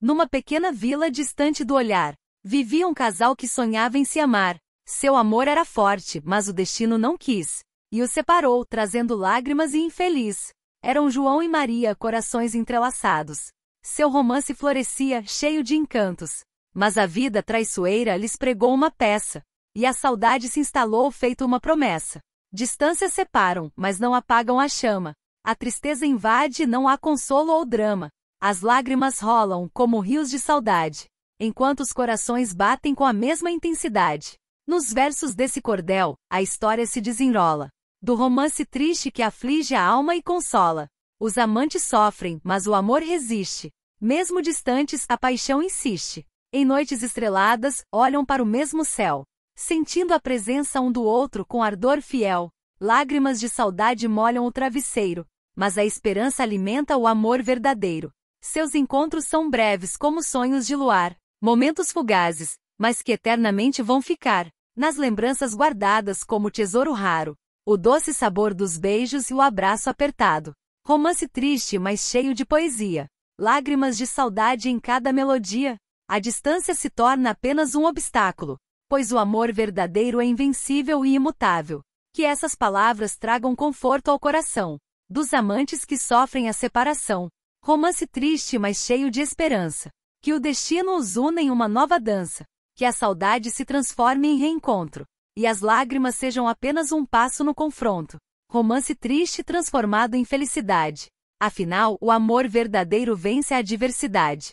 Numa pequena vila distante do olhar, vivia um casal que sonhava em se amar. Seu amor era forte, mas o destino não quis. E o separou, trazendo lágrimas e infeliz. Eram João e Maria, corações entrelaçados. Seu romance florescia, cheio de encantos. Mas a vida traiçoeira lhes pregou uma peça. E a saudade se instalou, feito uma promessa. Distâncias separam, mas não apagam a chama. A tristeza invade, não há consolo ou drama. As lágrimas rolam como rios de saudade, enquanto os corações batem com a mesma intensidade. Nos versos desse cordel, a história se desenrola. Do romance triste que aflige a alma e consola. Os amantes sofrem, mas o amor resiste. Mesmo distantes, a paixão insiste. Em noites estreladas, olham para o mesmo céu, sentindo a presença um do outro com ardor fiel. Lágrimas de saudade molham o travesseiro, mas a esperança alimenta o amor verdadeiro. Seus encontros são breves como sonhos de luar, momentos fugazes, mas que eternamente vão ficar, nas lembranças guardadas como tesouro raro, o doce sabor dos beijos e o abraço apertado. Romance triste, mas cheio de poesia. Lágrimas de saudade em cada melodia. A distância se torna apenas um obstáculo, pois o amor verdadeiro é invencível e imutável. Que essas palavras tragam conforto ao coração dos amantes que sofrem a separação, Romance triste, mas cheio de esperança. Que o destino os une em uma nova dança. Que a saudade se transforme em reencontro. E as lágrimas sejam apenas um passo no confronto. Romance triste transformado em felicidade. Afinal, o amor verdadeiro vence a adversidade.